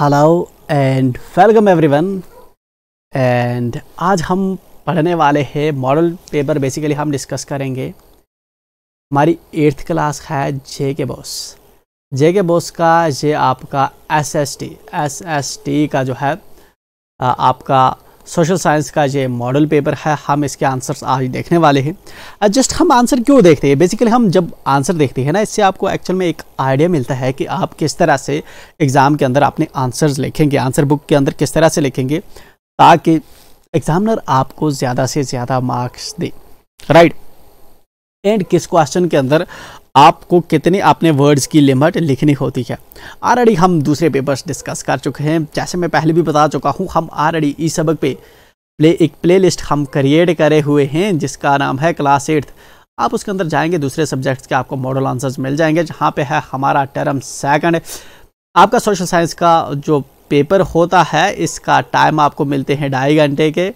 Hello and welcome everyone and आज हम पढ़ने वाले हैं मॉडल पेपर बेसिकली हम डिस्कस करेंगे हमारी एट्थ क्लास है जे के बॉस जे के बोस का ये आपका S S T S S T का जो है आपका सोशल साइंस का ये मॉडल पेपर है हम इसके आंसर्स आज देखने वाले हैं जस्ट uh, हम आंसर क्यों देखते हैं बेसिकली हम जब आंसर देखते हैं ना इससे आपको एक्चुअल में एक आइडिया मिलता है कि आप किस तरह से एग्ज़ाम के अंदर अपने आंसर्स लिखेंगे आंसर बुक के अंदर किस तरह से लिखेंगे ताकि एग्ज़ामिनर आपको ज़्यादा से ज़्यादा मार्क्स दे राइट right. एंड किस क्वेश्चन के अंदर आपको कितने आपने वर्ड्स की लिमिट लिखनी होती है ऑलरेडी हम दूसरे पेपर्स डिस्कस कर चुके हैं जैसे मैं पहले भी बता चुका हूँ हम ऑलरेडी इस सबक पे प्ले एक प्लेलिस्ट हम क्रिएट करे हुए हैं जिसका नाम है क्लास एट्थ आप उसके अंदर जाएंगे दूसरे सब्जेक्ट्स के आपको मॉडल आंसर्स मिल जाएंगे जहाँ पे है हमारा टर्म सेकंड आपका सोशल साइंस का जो पेपर होता है इसका टाइम आपको मिलते हैं ढाई घंटे के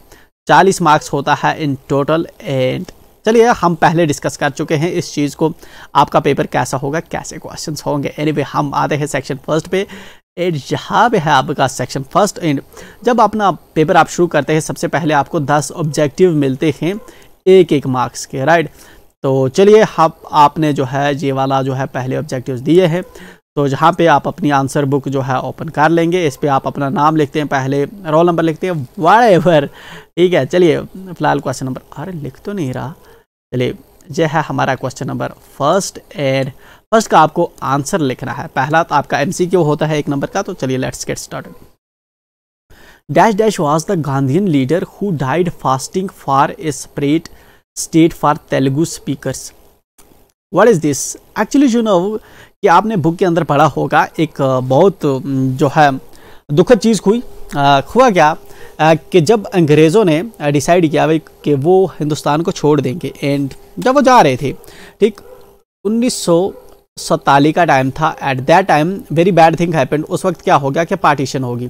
चालीस मार्क्स होता है इन टोटल एंड चलिए हम पहले डिस्कस कर चुके हैं इस चीज़ को आपका पेपर कैसा होगा कैसे क्वेश्चन होंगे एनी anyway, हम आते हैं सेक्शन फर्स्ट पे एंड यहाँ पे है आपका सेक्शन फर्स्ट एंड जब अपना पेपर आप शुरू करते हैं सबसे पहले आपको दस ऑब्जेक्टिव मिलते हैं एक एक मार्क्स के राइट तो चलिए हम आपने जो है ये वाला जो है पहले ऑब्जेक्टिव दिए हैं तो जहाँ पे आप अपनी आंसर बुक जो है ओपन कर लेंगे इस पर आप अपना नाम लिखते हैं पहले रोल नंबर लिखते हैं वाड़ ठीक है चलिए फ़िलहाल क्वेश्चन नंबर अरे लिख तो नहीं रहा चलिए यह है हमारा question number first and first का आपको आंसर लिखना है पहला तो आपका एम होता है एक नंबर का तो चलिए let's get start dash dash was the Gandhian leader who died fasting for a separate state for Telugu speaker what is this actually you know कि आपने बुक के अंदर पढ़ा होगा एक बहुत जो है दुखद चीज़ हुई हुआ क्या कि जब अंग्रेज़ों ने डिसाइड किया भाई कि वो हिंदुस्तान को छोड़ देंगे एंड जब वो जा रहे थे ठीक उन्नीस का टाइम था at that time very bad thing happened उस वक्त क्या हो गया कि पार्टीशन होगी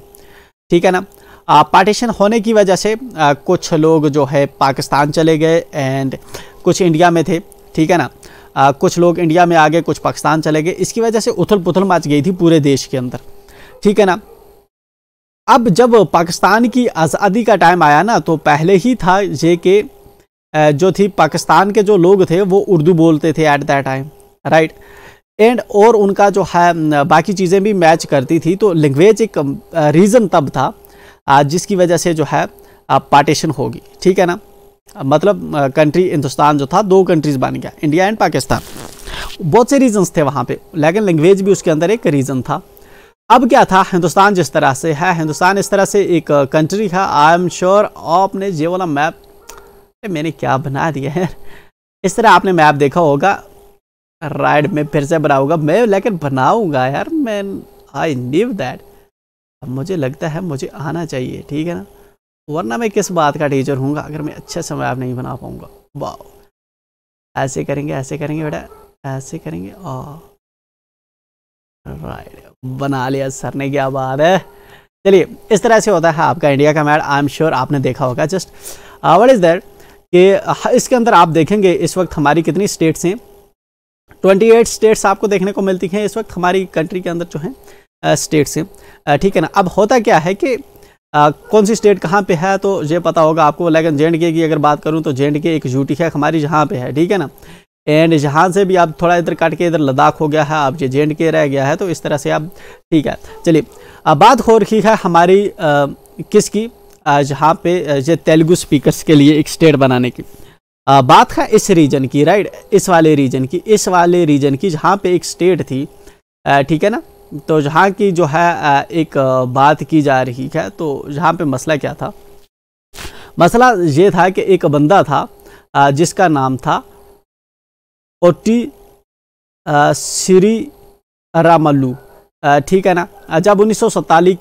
ठीक है ना पार्टीशन होने की वजह से कुछ लोग जो है पाकिस्तान चले गए एंड कुछ इंडिया में थे ठीक है ना आ, कुछ लोग इंडिया में आ गए कुछ पाकिस्तान चले गए इसकी वजह से उथल पुथल मच गई थी पूरे देश के अंदर ठीक है ना अब जब पाकिस्तान की आज़ादी का टाइम आया ना तो पहले ही था ये कि जो थी पाकिस्तान के जो लोग थे वो उर्दू बोलते थे at that time right and और उनका जो है बाकी चीज़ें भी मैच करती थी तो लैंग्वेज एक रीज़न तब था जिसकी वजह से जो है पार्टीशन होगी ठीक है ना मतलब कंट्री हिंदुस्तान जो था दो कंट्रीज़ बन गया इंडिया एंड पाकिस्तान बहुत से रीजंस थे वहाँ पे लेकिन लैंग्वेज भी उसके अंदर एक रीज़न था अब क्या था हिंदुस्तान जिस तरह से है हिंदुस्तान इस तरह से एक कंट्री है आई एम श्योर आपने ये वाला मैप मैंने क्या बना दिया है इस तरह आपने मैप देखा होगा राइड में फिर से बनाऊंगा मैं लेकिन बनाऊंगा यार मैं आई नीव दैट मुझे लगता है मुझे आना चाहिए ठीक है ना वरना मैं किस बात का टीचर हूँ अगर मैं अच्छे से मैप नहीं बना पाऊँगा वाह ऐसे करेंगे ऐसे करेंगे बेटा ऐसे करेंगे और oh। राइड बना लिया सर ने क्या बात है चलिए इस तरह से होता है आपका इंडिया का मैच आई एम श्योर आपने देखा होगा जस्ट वट इज़ देट कि uh, इसके अंदर आप देखेंगे इस वक्त हमारी कितनी स्टेट्स हैं 28 स्टेट्स आपको देखने को मिलती हैं इस वक्त हमारी कंट्री के अंदर जो हैं स्टेट्स uh, हैं uh, ठीक है ना अब होता क्या है कि आ, कौन सी स्टेट कहाँ पे है तो ये पता होगा आपको लेकिन जे की अगर बात करूँ तो जे के एक यूटी है हमारी जहाँ पे है ठीक है ना एंड जहाँ से भी आप थोड़ा इधर काट के इधर लद्दाख हो गया है आप जे जे के रह गया है तो इस तरह से आप ठीक है चलिए अब बात हो रही है हमारी किसकी जहाँ पे जो तेलुगु स्पीकर्स के लिए एक स्टेट बनाने की आ, बात है इस रीजन की राइट इस वाले रीजन की इस वाले रीजन की जहाँ पे एक स्टेट थी ठीक है ना तो जहाँ की जो है एक बात की जा रही है तो जहाँ पे मसला क्या था मसला ये था कि एक बंदा था जिसका नाम था ओटी श्री रामल्लू ठीक है ना जब उन्नीस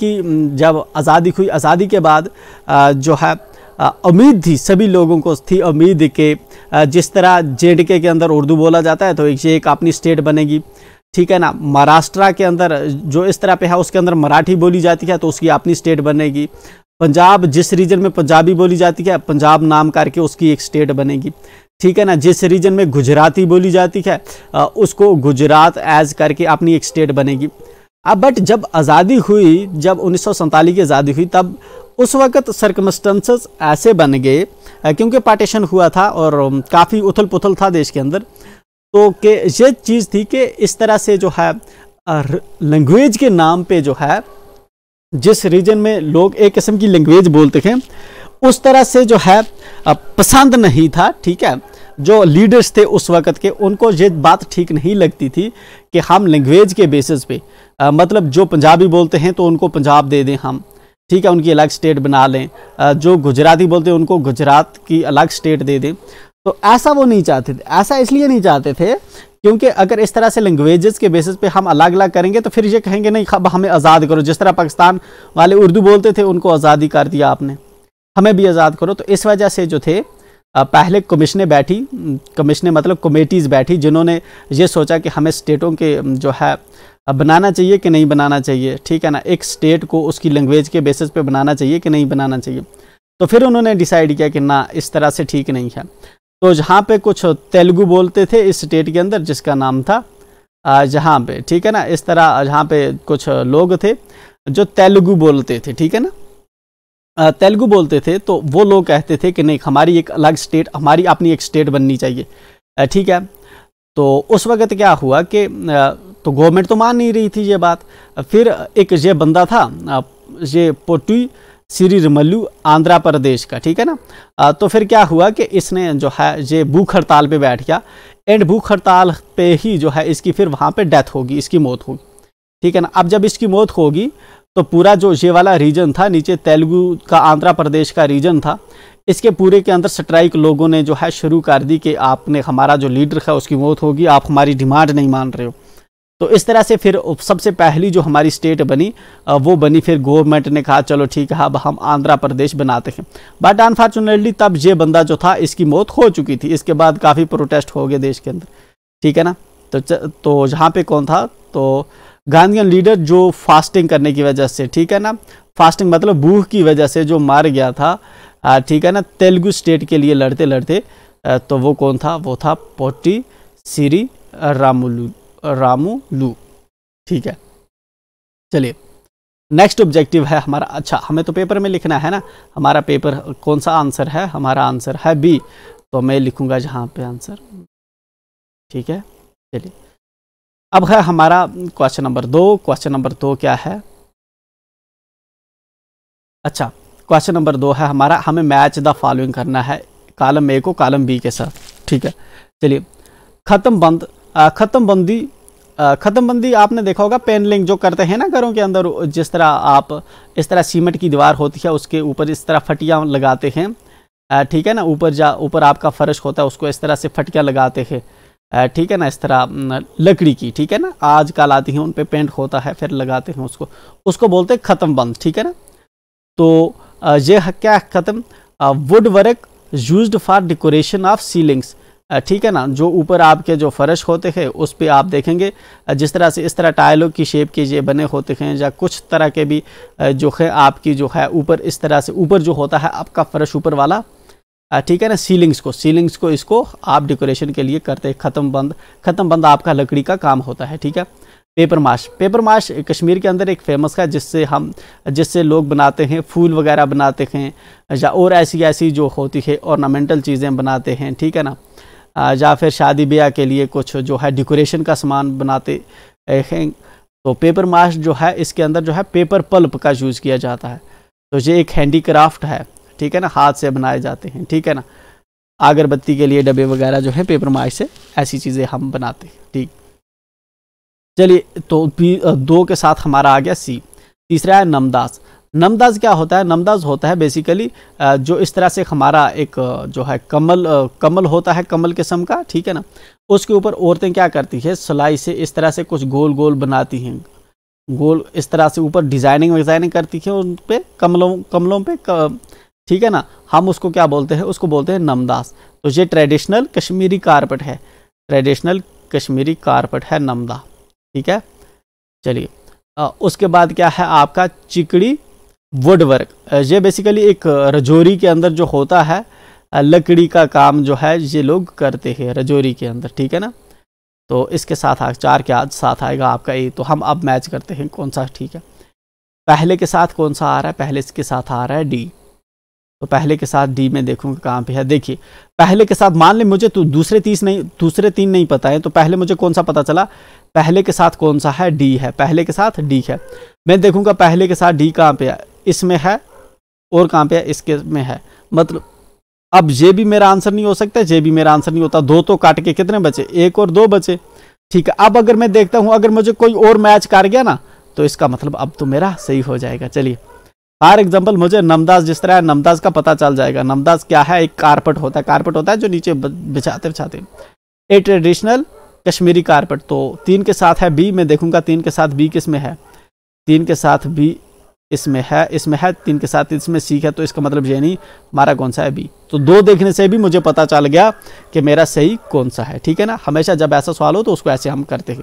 की जब आज़ादी हुई आज़ादी के बाद जो है उम्मीद थी सभी लोगों को थी उम्मीद के जिस तरह जे के अंदर उर्दू बोला जाता है तो ये एक अपनी स्टेट बनेगी ठीक है ना महाराष्ट्र के अंदर जो इस तरह पे है उसके अंदर मराठी बोली जाती है तो उसकी अपनी स्टेट बनेगी पंजाब जिस रीजन में पंजाबी बोली जाती है पंजाब नाम करके उसकी एक स्टेट बनेगी ठीक है ना जिस रीजन में गुजराती बोली जाती है उसको गुजरात एज करके अपनी एक स्टेट बनेगी अब बट जब आज़ादी हुई जब उन्नीस की आज़ादी हुई तब उस वक्त सर्कमस्टेंसेस ऐसे बन गए क्योंकि पार्टीशन हुआ था और काफ़ी उथल पुथल था देश के अंदर तो के ये चीज़ थी कि इस तरह से जो है लैंग्वेज के नाम पे जो है जिस रीजन में लोग एक किस्म की लैंग्वेज बोलते हैं उस तरह से जो है पसंद नहीं था ठीक है जो लीडर्स थे उस वक़्त के उनको ये बात ठीक नहीं लगती थी कि हम लैंग्वेज के बेसिस पे आ, मतलब जो पंजाबी बोलते हैं तो उनको पंजाब दे दें हम ठीक है उनकी अलग स्टेट बना लें आ, जो गुजराती बोलते हैं उनको गुजरात की अलग स्टेट दे दें तो ऐसा वो नहीं चाहते थे ऐसा इसलिए नहीं चाहते थे क्योंकि अगर इस तरह से लैंग्वेजेस के बेसिस पे हम अलग अलग करेंगे तो फिर ये कहेंगे नहीं अब हमें आज़ाद करो जिस तरह पाकिस्तान वाले उर्दू बोलते थे उनको आज़ादी कर दिया आपने हमें भी आज़ाद करो तो इस वजह से जो थे पहले कमिश्ने बैठी कमिश्ने मतलब कमेटीज़ बैठी जिन्होंने ये सोचा कि हमें स्टेटों के जो है बनाना चाहिए कि नहीं बनाना चाहिए ठीक है ना एक स्टेट को उसकी लैंग्वेज के बेसिस पे बनाना चाहिए कि नहीं बनाना चाहिए तो फिर उन्होंने डिसाइड किया कि ना इस तरह से ठीक नहीं है तो जहाँ पे कुछ तेलुगु बोलते थे इस स्टेट के अंदर जिसका नाम था जहाँ पे ठीक है ना इस तरह जहाँ पे कुछ लोग थे जो तेलुगु बोलते थे ठीक है ना तेलुगु बोलते थे तो वो लोग कहते थे कि नहीं हमारी एक अलग स्टेट हमारी अपनी एक स्टेट बननी चाहिए ठीक है तो उस वक़्त क्या हुआ कि तो गवर्नमेंट तो मान नहीं रही थी ये बात फिर एक ये बंदा था ये पोटी श्री रमल्लू आंध्र प्रदेश का ठीक है ना तो फिर क्या हुआ कि इसने जो है ये भूख हड़ताल पे बैठ गया एंड भूख हड़ताल पे ही जो है इसकी फिर वहाँ पे डेथ होगी इसकी मौत होगी ठीक है ना अब जब इसकी मौत होगी तो पूरा जो ये वाला रीजन था नीचे तेलुगु का आंध्र प्रदेश का रीजन था इसके पूरे के अंदर स्ट्राइक लोगों ने जो है शुरू कर दी कि आपने हमारा जो लीडर है उसकी मौत होगी आप हमारी डिमांड नहीं मान रहे हो तो इस तरह से फिर सबसे पहली जो हमारी स्टेट बनी वो बनी फिर गवर्नमेंट ने कहा चलो ठीक है अब हम आंध्र प्रदेश बनाते हैं बट अनफॉर्चुनेटली तब ये बंदा जो था इसकी मौत हो चुकी थी इसके बाद काफ़ी प्रोटेस्ट हो गए देश के अंदर ठीक है ना तो तो यहाँ पे कौन था तो गांधी लीडर जो फास्टिंग करने की वजह से ठीक है ना फास्टिंग मतलब भूख की वजह से जो मार गया था ठीक है ना तेलुगु स्टेट के लिए लड़ते लड़ते तो वो कौन था वो था पोटी सिरी रामुलू रामुलू ठीक है चलिए नेक्स्ट ऑब्जेक्टिव है हमारा अच्छा हमें तो पेपर में लिखना है ना हमारा पेपर कौन सा आंसर है हमारा आंसर है बी तो मैं लिखूंगा जहाँ पे आंसर ठीक है चलिए अब है हमारा क्वेश्चन नंबर दो क्वेश्चन नंबर दो क्या है अच्छा क्वेश्चन नंबर दो है हमारा हमें मैच द फॉलोइंग करना है कालम ए को कालम बी के साथ ठीक है चलिए ख़त्म बंद ख़त्म बंदी ख़त्म बंदी आपने देखा होगा पेनलिंग जो करते हैं ना घरों के अंदर जिस तरह आप इस तरह सीमेंट की दीवार होती है उसके ऊपर इस तरह फटियाँ लगाते हैं ठीक है ना ऊपर जा ऊपर आपका फर्श होता है उसको इस तरह से फटियाँ लगाते हैं ठीक है ना इस तरह लकड़ी की ठीक है ना आज कल आती है उन पर पे पेंट होता है फिर लगाते हैं उसको उसको बोलते हैं ख़त्म बंद ठीक है ना तो ये क्या ख़त्म wood work use for decoration of ceilings ठीक है ना जो ऊपर आपके जो फर्श होते हैं उस पर आप देखेंगे जिस तरह से इस तरह टाइलों की शेप के ये बने होते हैं या कुछ तरह के भी जो है आपकी जो है ऊपर इस तरह से ऊपर जो होता है आपका फर्श ऊपर वाला ठीक है ना सीलिंग्स को सीलिंग्स को इसको आप डेकोरेशन के लिए करते हैं ख़त्म बंद ख़त्म बंद आपका लकड़ी का काम होता है ठीक है paper mache paper mache Kashmir के अंदर एक फेमस है जिससे हम जिससे लोग बनाते हैं फूल वगैरह बनाते हैं या और ऐसी ऐसी जो होती है ऑर्नामेंटल चीज़ें बनाते हैं ठीक है ना या फिर शादी ब्याह के लिए कुछ जो है डेकोरेशन का सामान बनाते हैं तो पेपर माश जो है इसके अंदर जो है पेपर पल्प का यूज़ किया जाता है तो ये एक हैंडी क्राफ्ट है ठीक है ना हाथ से बनाए जाते हैं ठीक है ना अगरबत्ती के लिए डब्बे वगैरह जो है पेपर माइश से ऐसी चीज़ें हम बनाते हैं ठीक चलिए तो दो के साथ हमारा आ गया सी तीसरा है नमदास नमदास क्या होता है नमदास होता है बेसिकली जो इस तरह से हमारा एक जो है कमल कमल होता है कमल किस्म का ठीक है ना उसके ऊपर औरतें क्या करती है सिलाई से इस तरह से कुछ गोल गोल बनाती हैं गोल इस तरह से ऊपर डिज़ाइनिंग विजाइनिंग करती है उन पर कमलों कमलों पर ठीक है ना हम उसको क्या बोलते हैं उसको बोलते हैं नमदास तो ये ट्रेडिशनल कश्मीरी कारपेट है ट्रेडिशनल कश्मीरी कारपेट है नमदा ठीक है चलिए उसके बाद क्या है आपका चिकड़ी वुड वर्क ये बेसिकली एक रजौरी के अंदर जो होता है लकड़ी का काम जो है ये लोग करते हैं रजौरी के अंदर ठीक है ना तो इसके साथ आ चार के आज साथ आएगा आपका ए तो हम अब मैच करते हैं कौन सा ठीक है पहले के साथ कौन सा आ रहा है पहले इसके साथ आ रहा है डी तो पहले के साथ डी में देखूंगा कहाँ पे है देखिए पहले के साथ मान ले मुझे तो दूसरे तीस नहीं दूसरे तीन नहीं पता है तो पहले मुझे कौन सा पता चला पहले के साथ कौन सा है डी है पहले के साथ डी है मैं देखूंगा पहले के साथ डी कहाँ पे है इसमें है और कहाँ पे है इसके में है मतलब अब ये भी मेरा आंसर नहीं हो सकता ये भी मेरा आंसर नहीं होता दो तो काट के कितने बचे एक और दो बचे ठीक है अब अगर मैं देखता हूँ अगर मुझे कोई और मैच काट गया ना तो इसका मतलब अब तो मेरा सही हो जाएगा चलिए फॉर एग्जाम्पल मुझे नमदास जिस तरह नमदास का पता चल जाएगा नमदास क्या है एक कारपेट होता है कारपेट होता है जो नीचे बिछाते बिछाते ए ट्रेडिशनल कश्मीरी कारपेट तो तीन के साथ है बी मैं देखूंगा तीन के साथ बी किस में है तीन के साथ बी इसमें है इसमें है तीन के साथ इसमें सीख है तो इसका मतलब ये नहीं मारा कौन सा है बी तो दो देखने से भी मुझे पता चल गया कि मेरा सही कौन सा है ठीक है ना हमेशा जब ऐसा सवाल हो तो उसको ऐसे हम करते हैं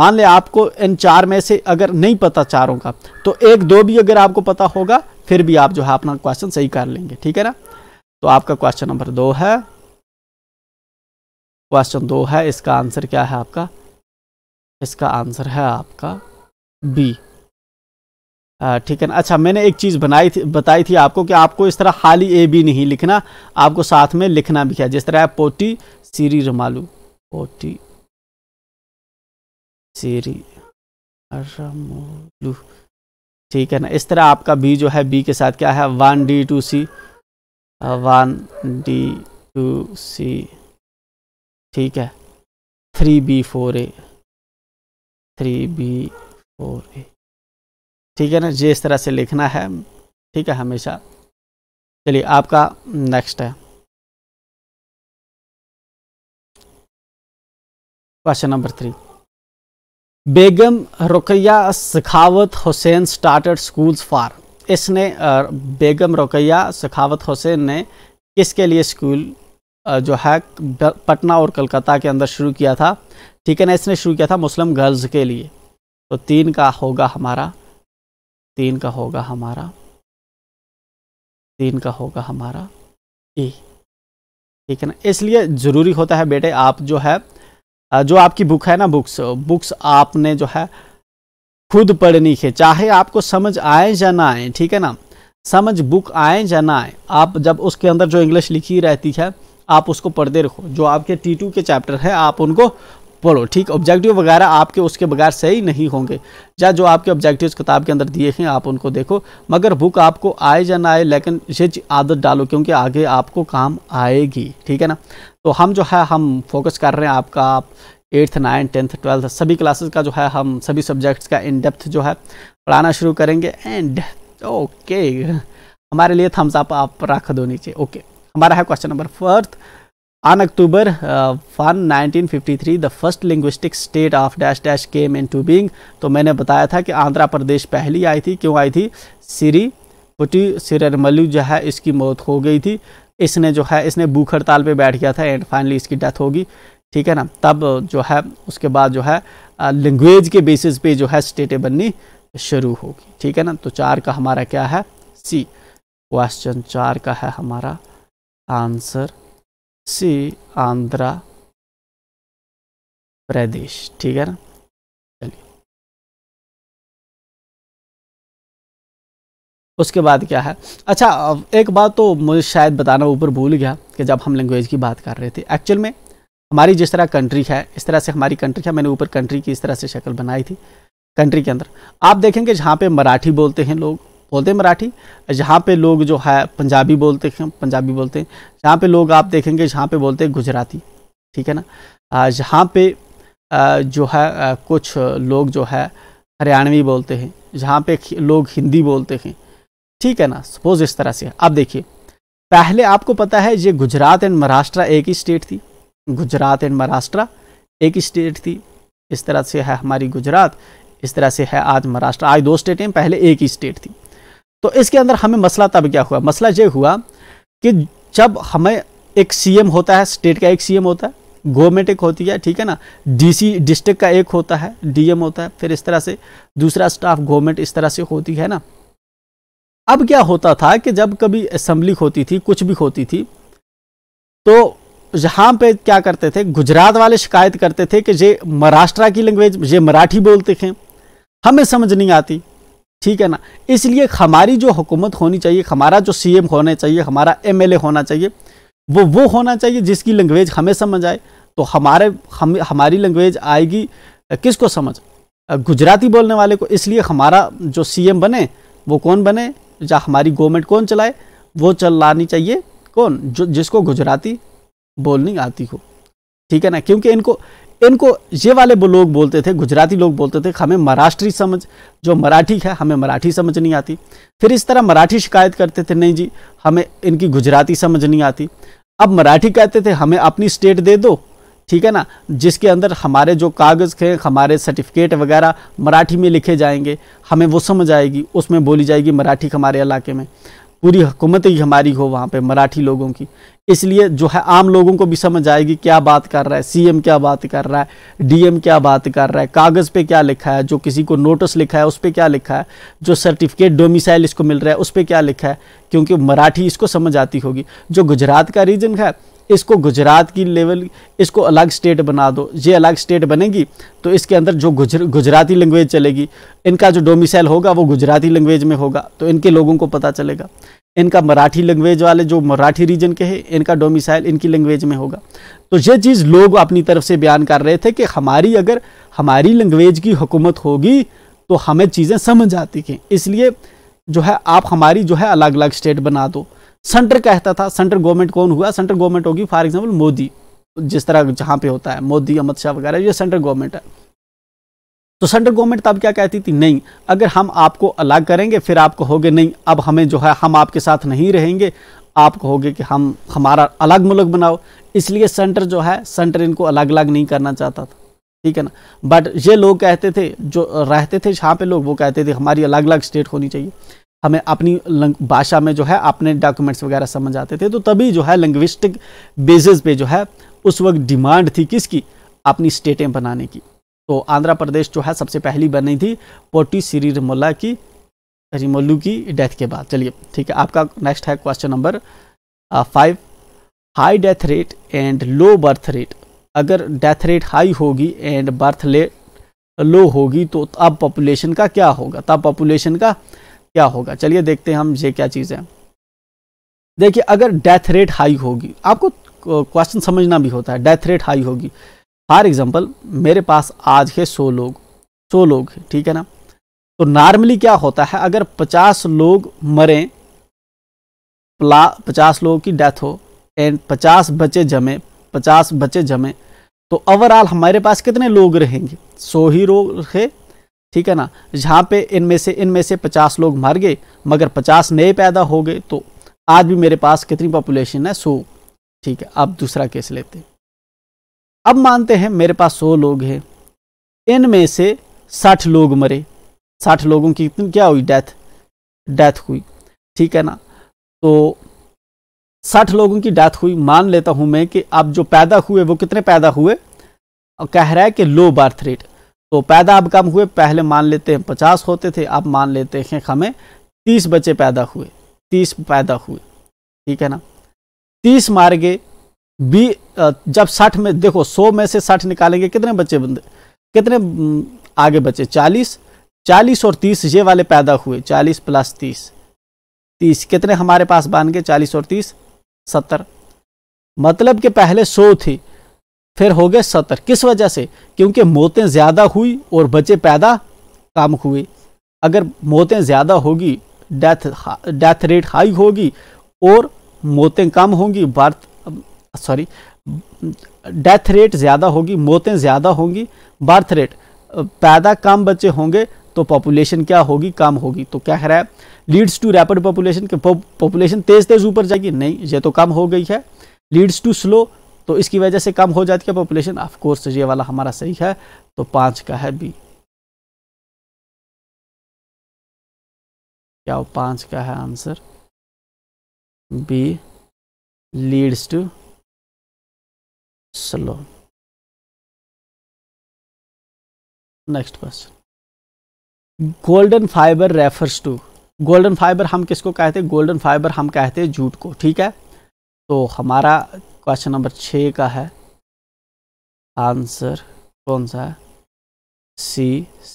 मान ले आपको इन चार में से अगर नहीं पता चारों का तो एक दो भी अगर आपको पता होगा फिर भी आप जो है अपना क्वेश्चन सही कर लेंगे ठीक है ना तो आपका क्वेश्चन नंबर दो है क्वेश्चन दो है इसका आंसर क्या है आपका इसका आंसर है आपका बी ठीक है ना अच्छा मैंने एक चीज़ बनाई थी बताई थी आपको कि आपको इस तरह खाली ए बी नहीं लिखना आपको साथ में लिखना भी है जिस तरह है पोटी सीरी रमालू पोटी सीरी रमालू ठीक है ना इस तरह आपका बी जो है बी के साथ क्या है one D two C one D two C ठीक है three B four A three B four A ठीक है ना जिस तरह से लिखना है ठीक है हमेशा चलिए आपका नेक्स्ट है question number three Begum Rokeya Sakhawat Hossain started schools for इसने बेगम रुकैया सखावत हुसैन ने किसके लिए स्कूल जो है पटना और कलकत्ता के अंदर शुरू किया था ठीक है ना इसने शुरू किया था मुस्लिम गर्ल्स के लिए तो तीन का होगा हमारा तीन का होगा हमारा तीन का होगा हमारा ए ठीक है ना इसलिए ज़रूरी होता है बेटे आप जो है जो आपकी बुक है ना बुक्स बुक्स आपने जो है खुद पढ़नी है चाहे आपको समझ आए या ना आए ठीक है ना समझ बुक आए या ना आए आप जब उसके अंदर जो इंग्लिश लिखी रहती है आप उसको पढ़ते रखो जो आपके टी टू के चैप्टर है आप उनको बोलो ठीक ऑब्जेक्टिव वगैरह आपके उसके बगैर सही नहीं होंगे या जो आपके ऑब्जेक्टिव किताब के अंदर दिए हैं आप उनको देखो मगर बुक आपको आए या ना आए लेकिन ये आदत डालो क्योंकि आगे आपको काम आएगी ठीक है ना तो हम जो है हम फोकस कर रहे हैं आपका आप एट्थ नाइन्थ टेंथ ट्वेल्थ सभी क्लासेस का जो है हम सभी सब्जेक्ट्स का इन डेप्थ जो है पढ़ाना शुरू करेंगे एंड ओके हमारे लिए थम्स अप आप रख दो नीचे ओके हमारा है question number fourth On October uh, 1, 1953, the first linguistic state of dash dash came into being. तो मैंने बताया था कि आंध्र प्रदेश पहली आई थी क्यों आई थी सिरी पुटी सिरमलू जो है इसकी मौत हो गई थी इसने जो है इसने भूख हड़ताल पे बैठ गया था एंड फाइनली इसकी डेथ होगी ठीक है ना तब जो है उसके बाद जो है लैंग्वेज uh, के बेसिस पे जो है स्टेटें बननी शुरू होगी ठीक है ना तो चार का हमारा क्या है सी क्वेश्चन चार का है हमारा आंसर सी आंध्र प्रदेश ठीक है ना चलिए उसके बाद क्या है अच्छा एक बात तो मुझे शायद बताना ऊपर भूल गया कि जब हम लैंग्वेज की बात कर रहे थे एक्चुअल में हमारी जिस तरह कंट्री है इस तरह से हमारी कंट्री है मैंने ऊपर कंट्री की इस तरह से शक्ल बनाई थी कंट्री के अंदर आप देखेंगे जहाँ पे मराठी बोलते हैं लोग बोलते हैं मराठी जहाँ पे लोग जो है पंजाबी बोलते हैं पंजाबी बोलते हैं जहाँ पे लोग आप देखेंगे जहाँ पे बोलते हैं गुजराती ठीक है ना जहाँ पे जो है कुछ लोग जो है हरियाणवी बोलते हैं जहाँ पे लोग हिंदी बोलते हैं ठीक है ना सपोज इस तरह से अब देखिए पहले आपको पता है ये गुजरात एंड महाराष्ट्र एक ही स्टेट थी गुजरात एंड महाराष्ट्र एक ही स्टेट थी इस तरह से है हमारी गुजरात इस तरह से है आज महाराष्ट्र आज दो स्टेटें पहले एक ही स्टेट थी तो इसके अंदर हमें मसला तब क्या हुआ मसला ये हुआ कि जब हमें एक सीएम होता है स्टेट का एक सीएम होता है गवर्नमेंट एक होती है ठीक है ना डीसी डिस्ट्रिक्ट का एक होता है डीएम होता है फिर इस तरह से दूसरा स्टाफ गवर्नमेंट इस तरह से होती है ना अब क्या होता था कि जब कभी असेंबली होती थी कुछ भी होती थी तो यहाँ पे क्या करते थे गुजरात वाले शिकायत करते थे कि ये महाराष्ट्र की लैंग्वेज ये मराठी बोलते थे हमें समझ नहीं आती ठीक है ना इसलिए हमारी जो हुकूमत होनी चाहिए हमारा जो सी एम होना चाहिए हमारा एम एल ए होना चाहिए वो वो होना चाहिए जिसकी लैंग्वेज हमें समझ आए तो हमारे हम हमारी लैंग्वेज आएगी किसको समझ गुजराती बोलने वाले को इसलिए हमारा जो सीएम बने वो कौन बने या हमारी गवर्नमेंट कौन चलाए वो चलानी चाहिए कौन जो जिसको गुजराती बोलनी आती हो ठीक है ना क्योंकि इनको इनको ये वाले वो लोग बोलते थे गुजराती लोग बोलते थे हमें महाराष्ट्री समझ जो मराठी है हमें मराठी समझ नहीं आती फिर इस तरह मराठी शिकायत करते थे नहीं जी हमें इनकी गुजराती समझ नहीं आती अब मराठी कहते थे हमें अपनी स्टेट दे दो ठीक है ना जिसके अंदर हमारे जो कागज़ हैं हमारे सर्टिफिकेट वगैरह मराठी में लिखे जाएंगे हमें वो समझ आएगी उसमें बोली जाएगी मराठी हमारे इलाके में पूरी हुकूमत ही हमारी हो वहाँ पे मराठी लोगों की इसलिए जो है आम लोगों को भी समझ आएगी क्या बात कर रहा है सीएम क्या बात कर रहा है डीएम क्या बात कर रहा है कागज़ पे क्या लिखा है जो किसी को नोटिस लिखा है उस पर क्या लिखा है जो सर्टिफिकेट डोमिसाइल इसको मिल रहा है उस पर क्या लिखा है क्योंकि मराठी इसको समझ आती होगी जो गुजरात का रीजन है इसको गुजरात की लेवल इसको अलग स्टेट बना दो ये अलग स्टेट बनेगी तो इसके अंदर जो गुजर गुजराती लैंग्वेज चलेगी इनका जो डोमिसाइल होगा वो गुजराती लैंग्वेज में होगा तो इनके लोगों को पता चलेगा इनका मराठी लैंग्वेज वाले जो मराठी रीजन के हैं इनका डोमिसाइल इनकी लैंग्वेज में होगा तो ये चीज़ लोग अपनी तरफ से बयान कर रहे थे कि हमारी अगर हमारी लैंग्वेज की हुकूमत होगी तो हमें चीज़ें समझ आती थी इसलिए जो है आप हमारी जो है अलग अलग स्टेट बना दो सेंटर कहता था सेंटर गवर्नमेंट कौन हुआ सेंटर गवर्नमेंट होगी फॉर एग्जाम्पल मोदी जिस तरह जहाँ पे होता है मोदी अमित शाह वगैरह ये सेंट्रल गवर्नमेंट है तो सेंट्रल गवर्नमेंट तब क्या कहती थी नहीं अगर हम आपको अलग करेंगे फिर आप कहोगे नहीं अब हमें जो है हम आपके साथ नहीं रहेंगे आप कहोगे कि हम हमारा अलग मुल्क बनाओ इसलिए सेंटर जो है सेंटर इनको अलग अलग नहीं करना चाहता था ठीक है ना बट ये लोग कहते थे जो रहते थे जहाँ पे लोग वो कहते थे हमारी अलग अलग स्टेट होनी चाहिए हमें अपनी भाषा में जो है अपने डॉक्यूमेंट्स वगैरह समझ आते थे तो तभी जो है लैंग्विस्टिक बेसिस पे जो है उस वक्त डिमांड थी किसकी अपनी स्टेटें बनाने की तो आंध्र प्रदेश जो है सबसे पहली बनी थी पोटी सिरिमोला की रिमोलू की डेथ के बाद चलिए ठीक है आपका नेक्स्ट है question number five high death rate and low birth rate अगर डेथ रेट हाई होगी एंड बर्थ रेट लो होगी तो तब पॉपुलेशन का क्या होगा तब पॉपुलेशन का क्या होगा चलिए देखते हैं हम ये क्या चीज़ है देखिए अगर डेथ रेट हाई होगी आपको क्वेश्चन समझना भी होता है डेथ रेट हाई होगी फॉर एग्जाम्पल मेरे पास आज है सौ लोग सौ लोग ठीक है ना तो नॉर्मली क्या होता है अगर पचास लोग मरें प्ला पचास लोगों की डेथ हो एंड पचास बचे जमे पचास बचे जमे तो ओवरऑल हमारे पास कितने लोग रहेंगे सौ ही लोग है ठीक है ना जहाँ पे इनमें से इनमें से पचास लोग मर गए मगर पचास नए पैदा हो गए तो आज भी मेरे पास कितनी पॉपुलेशन है सौ ठीक है अब दूसरा केस लेते हैं अब मानते हैं मेरे पास सौ लोग हैं इनमें से साठ लोग मरे साठ लोगों की कितनी क्या हुई डेथ डेथ हुई ठीक है ना तो साठ लोगों की डेथ हुई मान लेता हूं मैं कि अब जो पैदा हुए वो कितने पैदा हुए और कह रहा है कि लो बर्थ रेट तो पैदा अब कम हुए पहले मान लेते हैं पचास होते थे अब मान लेते हैं हमें तीस बच्चे पैदा हुए तीस पैदा हुए ठीक है ना तीस मार गए बी जब साठ में देखो सौ में से साठ निकालेंगे कितने बच्चे बंदे कितने आगे बचे चालीस चालीस और तीस ये वाले पैदा हुए चालीस प्लस तीस तीस कितने हमारे पास बन गए चालीस और तीस सत्तर मतलब कि पहले सौ थी फिर हो गए सत्तर किस वजह से क्योंकि मौतें ज़्यादा हुई और बच्चे पैदा कम हुए अगर मौतें ज़्यादा होगी डेथ डेथ रेट हाई होगी और मौतें कम होंगी बर्थ सॉरी डेथ रेट ज़्यादा होगी मौतें ज़्यादा होंगी बर्थ रेट पैदा कम बच्चे होंगे तो पॉपुलेशन क्या होगी कम होगी तो क्या है लीड्स टू रैपिड पॉपुलेशन के पॉपुलेशन तेज़ तेज़ ऊपर जाएगी नहीं ये तो कम हो गई है लीड्स टू स्लो तो इसकी वजह से कम हो जाती है पॉपुलेशन ऑफ कोर्स ये वाला हमारा सही है तो पाँच का है बी क्या पांच पाँच का है answer B leads to slow. Next question golden fibre refers to golden fibre हम किसको कहते हैं गोल्डन फाइबर हम कहते हैं जूट को ठीक है तो हमारा क्वेश्चन नंबर छ का है आंसर कौन सा है सी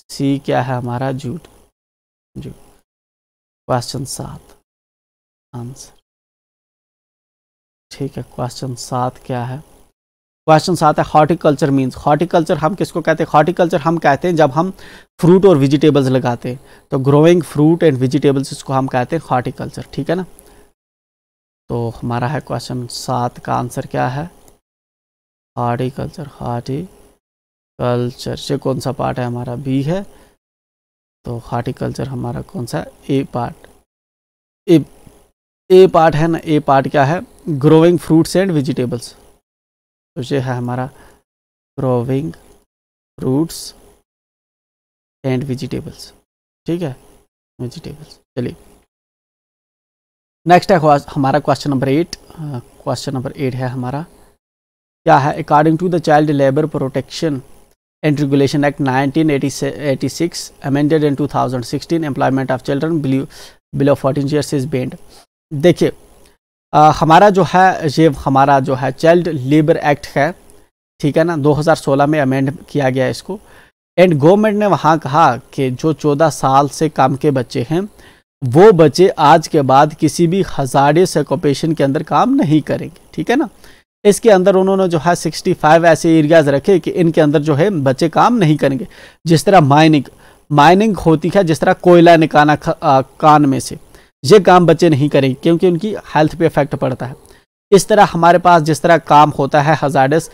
सी क्या है हमारा जूट जूट क्वेश्चन सात आंसर ठीक है क्वेश्चन सात क्या है क्वेश्चन आता है हॉर्टिकल्चर मीन्स हॉर्टिकल्चर हम किसको कहते हैं हॉर्टिकल्चर हम कहते हैं जब हम फ्रूट और वेजिटेबल्स लगाते हैं तो ग्रोइंग फ्रूट एंड वेजिटेबल्स इसको हम कहते हैं हॉर्टिकल्चर ठीक है ना तो हमारा है क्वेश्चन सात का आंसर क्या है हॉर्टिकल्चर हॉर्टिकल्चर से कौन सा पार्ट है हमारा बी है तो हॉर्टिकल्चर हमारा कौन सा ए पार्ट ए ए पार्ट है ना ए पार्ट क्या है ग्रोइंग फ्रूट्स एंड वेजिटेबल्स तो ये है हमारा ग्रोविंग फ्रूट्स एंड वेजिटेबल्स ठीक है वेजिटेबल्स चलिए नेक्स्ट है हमारा question number eight question number eight है हमारा क्या है according to the child labour protection and regulation act 1986 amended in 2016 employment of children below 14 years is banned देखिए आ, हमारा जो है ये हमारा जो है चाइल्ड लेबर एक्ट है ठीक है ना 2016 में अमेंड किया गया इसको एंड गवर्नमेंट ने वहाँ कहा कि जो 14 साल से काम के बच्चे हैं वो बच्चे आज के बाद किसी भी से ऑक्यूपेशन के अंदर काम नहीं करेंगे ठीक है ना इसके अंदर उन्होंने जो है 65 ऐसे एरियाज रखे कि इनके अंदर जो है बच्चे काम नहीं करेंगे जिस तरह माइनिंग माइनिंग होती है जिस तरह कोयला निकालना कान में से ये काम बच्चे नहीं करेंगे क्योंकि उनकी हेल्थ पे इफेक्ट पड़ता है इस तरह हमारे पास जिस तरह काम होता है हजारडस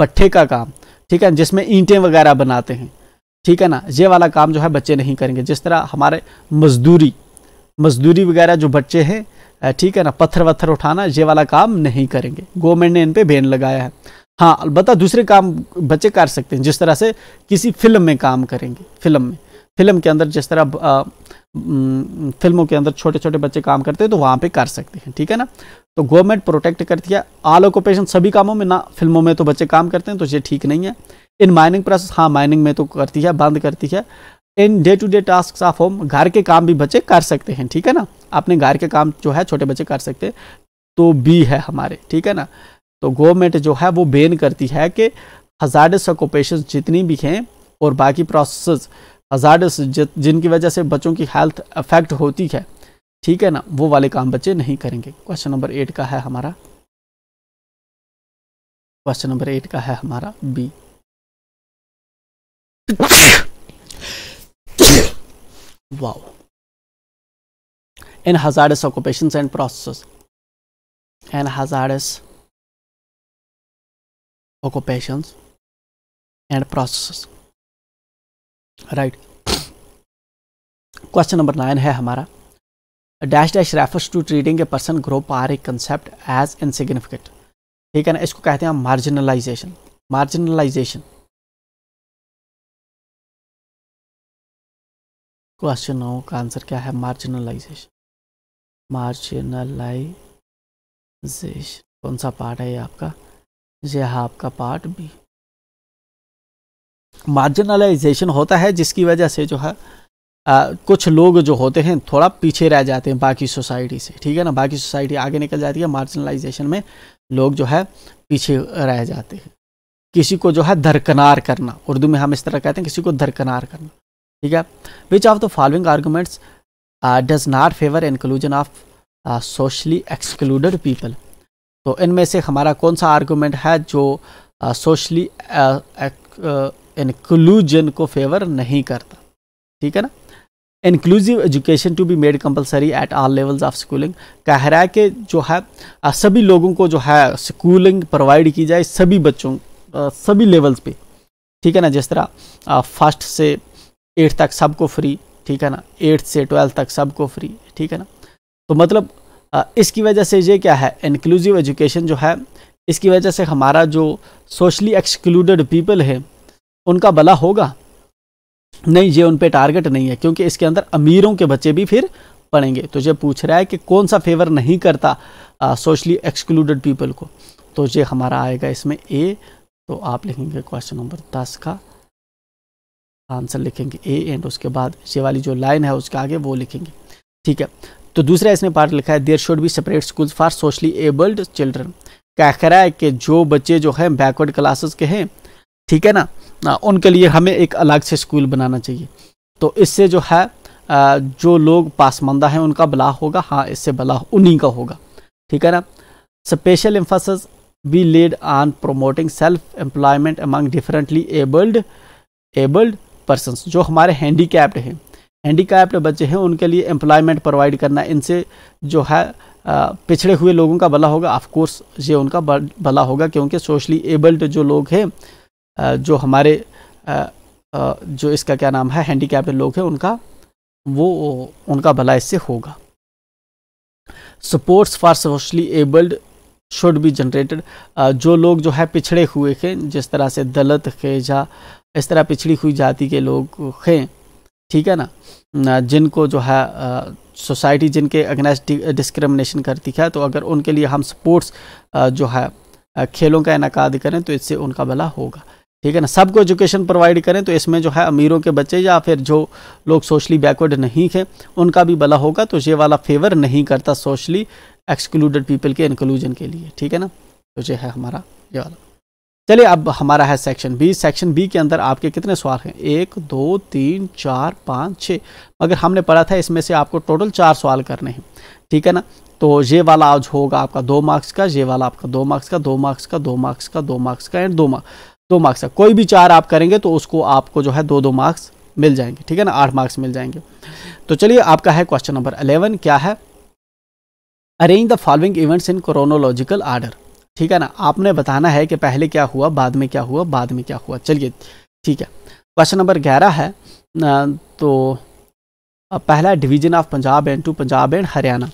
भट्ठे का काम ठीक है जिसमें ईंटें वगैरह बनाते हैं ठीक है ना ये वाला काम जो है बच्चे नहीं करेंगे जिस तरह हमारे मजदूरी मजदूरी वगैरह जो बच्चे हैं ठीक है ना पत्थर वत्थर उठाना ये वाला काम नहीं करेंगे गवर्नमेंट ने इन पर बैन लगाया है हाँ अलबत्त दूसरे काम बच्चे कर सकते हैं जिस तरह से किसी फिल्म में काम करेंगे फिल्म में फिल्म के अंदर जिस तरह फिल्मों के अंदर छोटे छोटे बच्चे काम करते हैं तो वहाँ पे कर सकते हैं ठीक है ना तो गवर्नमेंट प्रोटेक्ट करती है आल ऑक्यूपेशन सभी कामों में ना फिल्मों में तो बच्चे काम करते हैं तो ये ठीक नहीं है इन माइनिंग प्रोसेस हाँ माइनिंग में तो करती है बंद करती है in day to day task of home घर के काम भी बच्चे कर सकते हैं ठीक है ना अपने घर के काम जो है छोटे बच्चे कर सकते हैं तो बी है हमारे ठीक है ना तो गवर्नमेंट जो है वो बेन करती है कि हजार ऑक्यूपेशन जितनी भी हैं और बाकी प्रोसेस हजार्डस जिनकी वजह से बच्चों की हेल्थ अफेक्ट होती है ठीक है ना वो वाले काम बच्चे नहीं करेंगे क्वेश्चन नंबर एट का है हमारा क्वेश्चन नंबर एट का है हमारा B wow in hazardous occupation and process in hazardous occupation and process right question number nine है हमारा dash dash refers to treating a person group or a concept as insignificant ठीक है ना इसको कहते हैं मार्जिनलाइजेशन मार्जिनलाइजेशन क्वेश्चन नौ का answer क्या है मार्जिनलाइजेशन मार्जिनलाइजेशन कौन सा पार्ट है ये आपका यह है आपका पार्ट बी मार्जिनलाइजेशन होता है जिसकी वजह से जो है आ, कुछ लोग जो होते हैं थोड़ा पीछे रह जाते हैं बाकी सोसाइटी से ठीक है ना बाकी सोसाइटी आगे निकल जाती है मार्जिनलाइजेशन में लोग जो है पीछे रह जाते हैं किसी को जो है दरकनार करना उर्दू में हम इस तरह कहते हैं किसी को दरकनार करना ठीक है which of the following arguments does not favour inclusion of socially excluded people तो इनमें से हमारा कौन सा आर्गूमेंट है जो सोशली uh, इंक्लूजन को फेवर नहीं करता ठीक है ना inclusive education to be made compulsory at all levels of schooling कह रहा है कि जो है सभी लोगों को जो है स्कूलिंग प्रोवाइड की जाए सभी बच्चों सभी लेवल्स पे ठीक है ना जिस तरह फर्स्ट से एट्थ तक सबको फ्री ठीक है ना एट्थ से ट्वेल्थ तक सबको फ्री ठीक है ना तो मतलब इसकी वजह से ये क्या है इंक्लूसिव एजुकेशन जो है इसकी वजह से हमारा जो सोशली एक्सक्लूडेड पीपल है उनका भला होगा नहीं ये उन पर टारगेट नहीं है क्योंकि इसके अंदर अमीरों के बच्चे भी फिर पढ़ेंगे तो ये पूछ रहा है कि कौन सा फेवर नहीं करता सोशली एक्सक्लूडेड पीपल को तो ये हमारा आएगा इसमें ए तो आप लिखेंगे क्वेश्चन नंबर दस का आंसर लिखेंगे ए एंड उसके बाद ये वाली जो लाइन है उसके आगे वो लिखेंगे ठीक है तो दूसरा इसने पार्ट लिखा है there should be separate school for socially abled children क्या कह रहा है कि जो बच्चे जो हैं बैकवर्ड क्लासेस के हैं ठीक है ना उनके लिए हमें एक अलग से स्कूल बनाना चाहिए तो इससे जो है जो लोग पासमंदा हैं उनका भला होगा हाँ इससे भला उन्हीं का होगा ठीक है ना special emphasis be laid on promoting self employment among differently abled abled person जो हमारे हैंडीकैप्ड हैं हैंडीकैप्ड बच्चे हैं उनके लिए एम्प्लॉयमेंट प्रोवाइड करना इनसे जो है पिछड़े हुए लोगों का भला होगा ऑफकोर्स ये उनका भला होगा क्योंकि सोशली एबल्ड जो लोग हैं जो हमारे जो इसका क्या नाम है हैंडीकैप लोग हैं उनका वो उनका भला इससे होगा supports for socially abled should be generated जो लोग जो है पिछड़े हुए थे जिस तरह से दलित खेजा इस तरह पिछड़ी हुई जाति के लोग हैं ठीक है ना जिनको जो है सोसाइटी जिनके अगेंस्ट डिस्क्रिमिनेशन करती है तो अगर उनके लिए हम स्पोर्ट्स जो है खेलों का इनका करें तो इससे उनका भला होगा ठीक है ना सबको एजुकेशन प्रोवाइड करें तो इसमें जो है अमीरों के बच्चे या फिर जो लोग सोशली बैकवर्ड नहीं थे उनका भी भला होगा तो ये वाला फेवर नहीं करता सोशली एक्सक्लूडेड पीपल के इंक्लूजन के लिए ठीक है ना तो ये है हमारा ये वाला चलिए अब हमारा है सेक्शन बी सेक्शन बी के अंदर आपके कितने सवाल हैं एक दो तीन चार पाँच छः मगर हमने पढ़ा था इसमें से आपको टोटल चार सवाल करने हैं ठीक है ना तो ये वाला आज होगा आपका दो मार्क्स का ये वाला आपका दो मार्क्स का दो मार्क्स का दो मार्क्स का दो मार्क्स का एंड दो मार्क्स दो मार्क्स का कोई भी चार आप करेंगे तो उसको आपको जो है दो दो मार्क्स मिल जाएंगे ठीक है ना आठ मार्क्स मिल जाएंगे तो चलिए आपका है क्वेश्चन नंबर अलेवन क्या है arrange the following events in chronological order ठीक है ना आपने बताना है कि पहले क्या हुआ बाद में क्या हुआ बाद में क्या हुआ चलिए ठीक है क्वेश्चन नंबर ग्यारह है तो पहला division of Punjab into Punjab and Haryana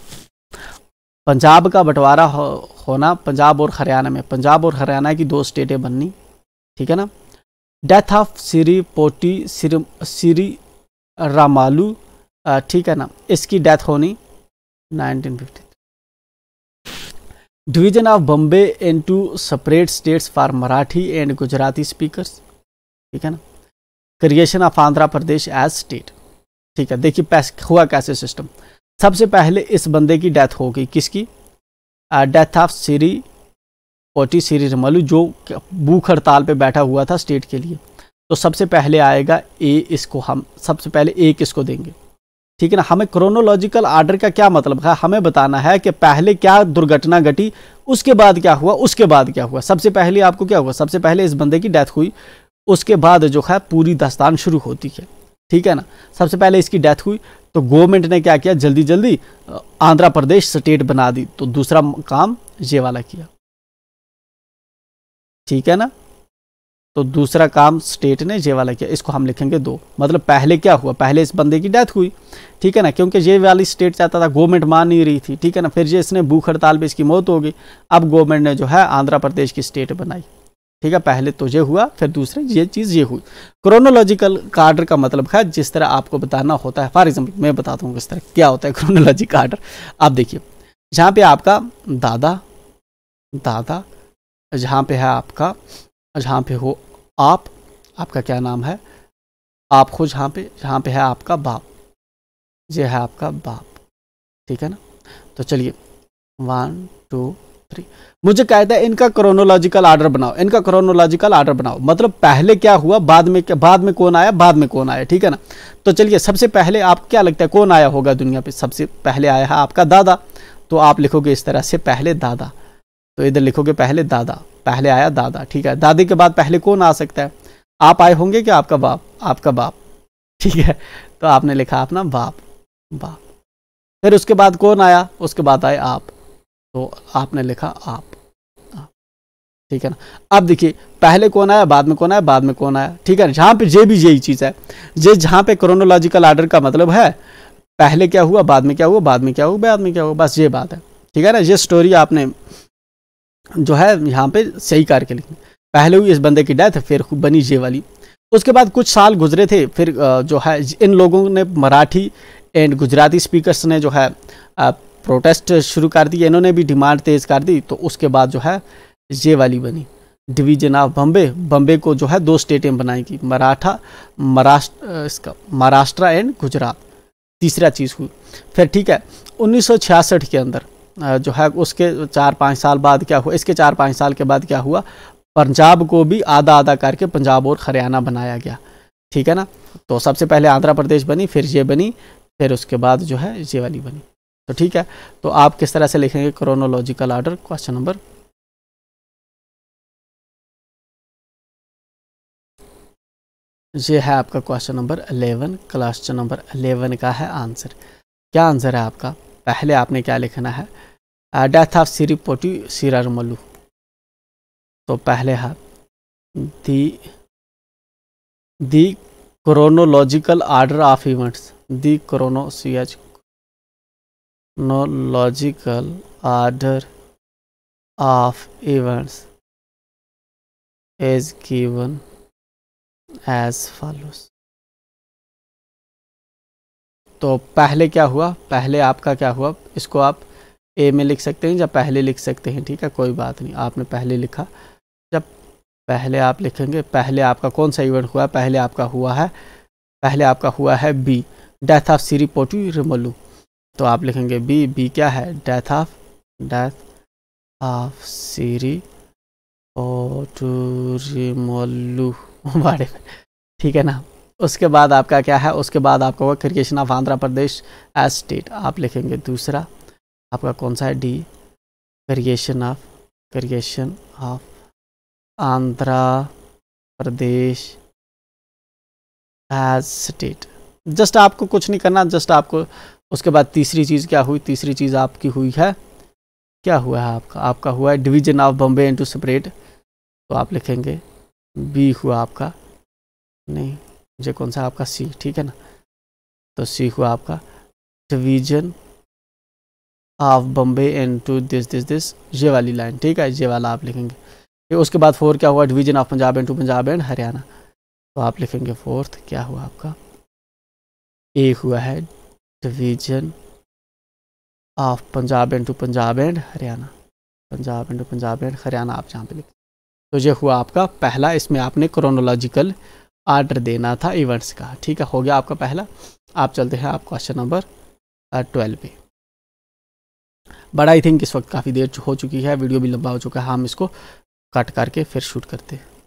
Punjab का बंटवारा हो, होना पंजाब और हरियाणा में पंजाब और हरियाणा की दो स्टेटें बननी ठीक है ना डेथ ऑफ श्री पोटी श्री श्री रामालू ठीक है ना इसकी डेथ होनी 1950 division of Bombay into separate states for Marathi and Gujarati speakers ठीक है ना creation of Andhra Pradesh as state ठीक है देखिए हुआ कैसे सिस्टम सबसे पहले इस बंदे की डेथ होगी किसकी death of Shri Potti Sriramulu जो भूख हड़ताल पे बैठा हुआ था स्टेट के लिए तो सबसे पहले आएगा ए इसको हम सबसे पहले ए किसको देंगे ठीक है ना हमें क्रोनोलॉजिकल आर्डर का क्या मतलब है हमें बताना है कि पहले क्या दुर्घटना घटी उसके बाद क्या हुआ उसके बाद क्या हुआ सबसे पहले आपको क्या हुआ सबसे पहले इस बंदे की डेथ हुई उसके बाद जो है पूरी दास्तान शुरू होती है ठीक है ना सबसे पहले इसकी डेथ हुई तो गवर्नमेंट ने क्या किया जल्दी जल्दी आंध्र प्रदेश स्टेट बना दी तो दूसरा काम ये वाला किया ठीक है ना तो दूसरा काम स्टेट ने जे वाला किया इसको हम लिखेंगे दो मतलब पहले क्या हुआ पहले इस बंदे की डेथ हुई ठीक है ना क्योंकि ये वाली स्टेट चाहता था गवर्नमेंट मान नहीं रही थी ठीक है ना फिर ये इसने भूख हड़ताल पर इसकी मौत हो गई अब गवर्नमेंट ने जो है आंध्र प्रदेश की स्टेट बनाई ठीक है पहले तो ये हुआ फिर दूसरे ये चीज़ ये हुई क्रोनोलॉजिकल कार्डर का मतलब है जिस तरह आपको बताना होता है फॉर एग्जाम्पल मैं बताता हूँ किस तरह क्या होता है क्रोनोलॉजी कार्डर आप देखिए जहाँ पे आपका दादा दादा जहाँ पे है आपका जहाँ पे हो आप आपका क्या नाम है आप हो जहाँ पे जहाँ पे है आपका बाप ये है आपका बाप ठीक है ना तो चलिए वन टू थ्री मुझे कहता है इनका क्रोनोलॉजिकल आर्डर बनाओ इनका क्रोनोलॉजिकल आर्डर बनाओ मतलब पहले क्या हुआ बाद में क्या बाद में कौन आया बाद में कौन आया ठीक है ना तो चलिए सबसे पहले आप क्या लगता है कौन आया होगा दुनिया पे सबसे पहले आया है आपका दादा तो आप लिखोगे इस तरह से पहले दादा तो इधर लिखोगे पहले दादा पहले आया दादा ठीक है दादी के बाद पहले कौन आ सकता है आप आए होंगे कि आपका बाप आपका बाप ठीक है तो आपने लिखा अपना बाप बाप फिर उसके बाद कौन आया उसके बाद आए आप तो आपने लिखा आप ठीक है ना अब देखिए पहले कौन आया बाद में कौन आया बाद में कौन आया ठीक है जहां पे जे भी यही चीज़ है जे जहां पे क्रोनोलॉजिकल आर्डर का मतलब है पहले क्या हुआ बाद में क्या हुआ बाद में क्या हुआ बाद में क्या हुआ बस ये बात है ठीक है ना ये स्टोरी आपने जो है यहाँ पे सही कार्य के लिए पहले हुई इस बंदे की डेथ फिर बनी ये वाली उसके बाद कुछ साल गुजरे थे फिर जो है इन लोगों ने मराठी एंड गुजराती स्पीकर्स ने जो है प्रोटेस्ट शुरू कर दी इन्होंने भी डिमांड तेज़ कर दी तो उसके बाद जो है ये वाली बनी डिवीजन ऑफ बम्बे बम्बे को जो है दो स्टेटें बनाएगी मराठा महाराष्ट्र इसका महाराष्ट्र एंड गुजरात तीसरा चीज़ हुई फिर ठीक है 1966 के अंदर जो है उसके चार पाँच साल बाद क्या हुआ इसके चार पाँच साल के बाद क्या हुआ पंजाब को भी आधा आधा करके पंजाब और हरियाणा बनाया गया ठीक है ना तो सबसे पहले आंध्र प्रदेश बनी फिर ये बनी फिर उसके बाद जो है ये वाली बनी तो ठीक है तो आप किस तरह से लिखेंगे क्रोनोलॉजिकल ऑर्डर क्वेश्चन नंबर ये है आपका question number eleven question number eleven का है आंसर क्या आंसर है आपका पहले आपने क्या लिखना है death of of Potti Sirarmalu. तो पहले है the the chronological order of events the chrono C H chronological order of events as given as follows तो पहले क्या हुआ पहले आपका क्या हुआ इसको आप ए में लिख सकते हैं या पहले लिख सकते हैं ठीक है कोई बात नहीं आपने पहले लिखा जब पहले आप लिखेंगे पहले आपका कौन सा इवेंट हुआ पहले आपका हुआ है पहले आपका हुआ है B death of Sri Potti Ramulu तो आप लिखेंगे बी बी क्या है death of death of Sri Potti Ramulu बारे में ठीक है ना उसके बाद आपका क्या है उसके बाद आपका होगा creation of Andhra Pradesh as state आप लिखेंगे दूसरा आपका कौन सा है D creation of creation of Andhra Pradesh as state just आपको कुछ नहीं करना जस्ट आपको उसके बाद तीसरी चीज़ क्या हुई तीसरी चीज़ आपकी हुई है क्या हुआ है आपका आपका हुआ है division of Bombay into separate तो आप लिखेंगे बी हुआ आपका नहीं मुझे कौन सा आपका सी ठीक है ना तो सी हुआ आपका division of Bombay into this this this ये वाली लाइन ठीक है ये वाला आप लिखेंगे फिर उसके बाद फोर क्या हुआ division of Punjab into Punjab and Haryana तो आप लिखेंगे फोर्थ क्या हुआ आपका ए हुआ है division of Punjab into Punjab and Haryana Punjab into Punjab and Haryana आप जहाँ पे लिखें तो ये हुआ आपका पहला इसमें आपने क्रोनोलॉजिकल आर्डर देना था इवेंट्स का ठीक है हो गया आपका पहला आप चलते हैं आप क्वेश्चन नंबर ट्वेल्व पे बट आई थिंक इस वक्त काफ़ी देर हो चुकी है वीडियो भी लंबा हो चुका है हम इसको कट करके फिर शूट करते हैं